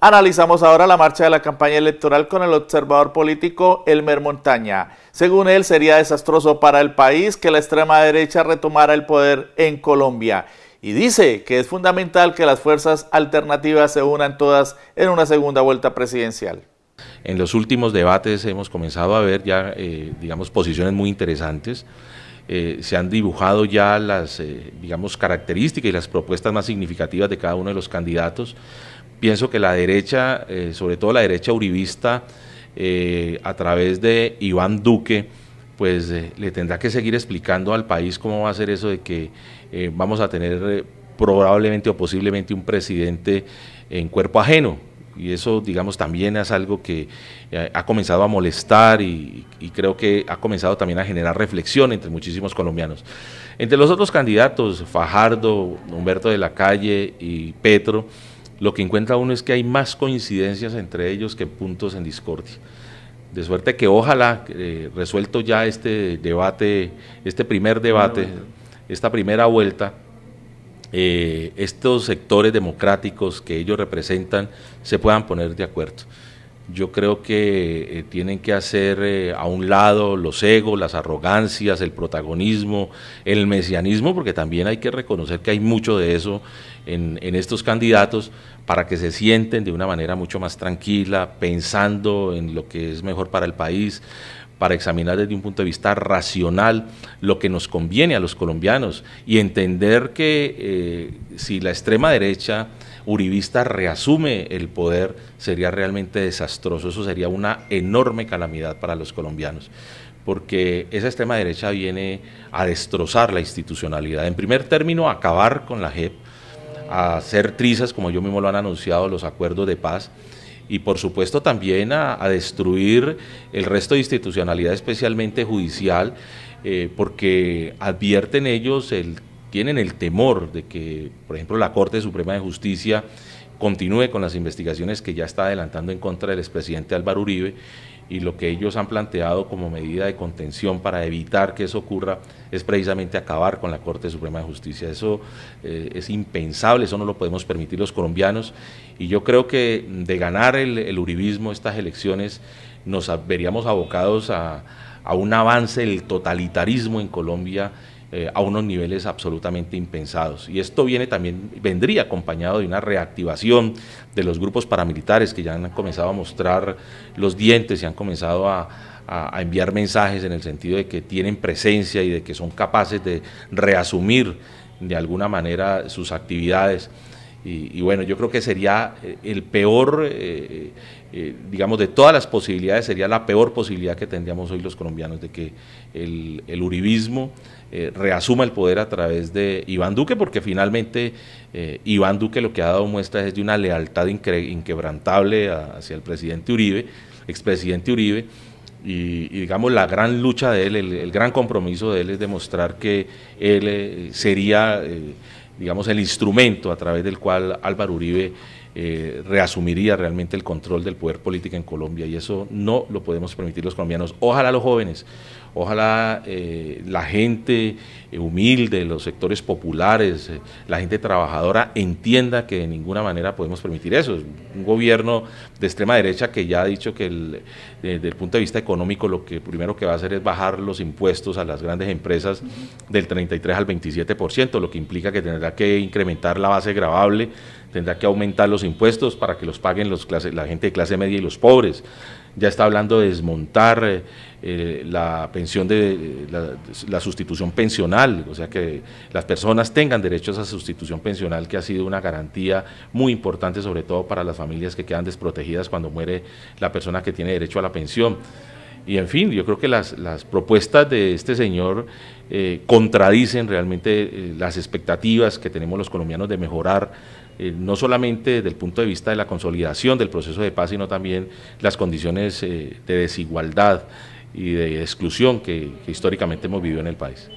Analizamos ahora la marcha de la campaña electoral con el observador político Elmer Montaña. Según él, sería desastroso para el país que la extrema derecha retomara el poder en Colombia. Y dice que es fundamental que las fuerzas alternativas se unan todas en una segunda vuelta presidencial. En los últimos debates hemos comenzado a ver ya, eh, digamos, posiciones muy interesantes. Eh, se han dibujado ya las, eh, digamos, características y las propuestas más significativas de cada uno de los candidatos pienso que la derecha, eh, sobre todo la derecha uribista, eh, a través de Iván Duque, pues eh, le tendrá que seguir explicando al país cómo va a ser eso de que vamos a tener probablemente o posiblemente un presidente en cuerpo ajeno. Y eso, digamos, también es algo que ha comenzado a molestar y creo que ha comenzado también a generar reflexión entre muchísimos colombianos. Entre los otros candidatos, Fajardo, Humberto de la Calle y Petro, lo que encuentra uno es que hay más coincidencias entre ellos que puntos en discordia. De suerte que ojalá, eh, resuelto ya este debate, este primer debate, esta primera vuelta, eh, estos sectores democráticos que ellos representan se puedan poner de acuerdo yo creo que eh, tienen que hacer eh, a un lado los egos, las arrogancias, el protagonismo, el mesianismo, porque también hay que reconocer que hay mucho de eso en, en estos candidatos para que se sienten de una manera mucho más tranquila, pensando en lo que es mejor para el país, para examinar desde un punto de vista racional lo que nos conviene a los colombianos y entender que eh, si la extrema derecha uribista reasume el poder sería realmente desastroso, eso sería una enorme calamidad para los colombianos porque esa extrema derecha viene a destrozar la institucionalidad. En primer término, acabar con la JEP, a hacer trizas, como yo mismo lo han anunciado, los acuerdos de paz, y por supuesto también a, destruir el resto de institucionalidad, especialmente judicial, eh, porque advierten ellos, el, tienen el temor de que, por ejemplo, la Corte Suprema de Justicia continúe con las investigaciones que ya está adelantando en contra del expresidente Álvaro Uribe y lo que ellos han planteado como medida de contención para evitar que eso ocurra es precisamente acabar con la Corte Suprema de Justicia. Eso eh, es impensable, eso no lo podemos permitir los colombianos y yo creo que de ganar el, uribismo estas elecciones nos veríamos abocados a, a un avance del totalitarismo en Colombia eh, a unos niveles absolutamente impensados. Y esto viene también, vendría acompañado de una reactivación de los grupos paramilitares que ya han comenzado a mostrar los dientes y han comenzado a, enviar mensajes en el sentido de que tienen presencia y de que son capaces de reasumir de alguna manera sus actividades. Y, bueno, yo creo que sería eh, el peor, eh, digamos, de todas las posibilidades, sería la peor posibilidad que tendríamos hoy los colombianos de que el, el uribismo eh, reasuma el poder a través de Iván Duque, porque finalmente eh, Iván Duque lo que ha dado muestra es de una lealtad inquebrantable hacia el presidente Uribe, expresidente Uribe, y, digamos la gran lucha de él, el, gran compromiso de él es demostrar que él eh, sería, digamos, el instrumento a través del cual Álvaro Uribe eh, reasumiría realmente el control del poder político en Colombia y eso no lo podemos permitir los colombianos. Ojalá los jóvenes, ojalá eh, la gente eh, humilde, los sectores populares, la gente trabajadora entienda que de ninguna manera podemos permitir eso. un gobierno de extrema derecha que ya ha dicho que desde el punto de vista económico lo que primero que va a hacer es bajar los impuestos a las grandes empresas del 33 al 27%, lo que implica que tendrá que incrementar la base gravable tendrá que aumentar los impuestos para que los paguen los la gente de clase media y los pobres. Ya está hablando de desmontar eh, eh, la pensión de la, sustitución pensional, o sea que las personas tengan derechos a sustitución pensional que ha sido una garantía muy importante, sobre todo para las familias que quedan desprotegidas cuando muere la persona que tiene derecho a la pensión. Y en fin, yo creo que las, las propuestas de este señor eh, contradicen realmente las expectativas que tenemos los colombianos de mejorar eh, no solamente desde el punto de vista de la consolidación del proceso de paz, sino también las condiciones eh, de desigualdad y de exclusión que históricamente hemos vivido en el país.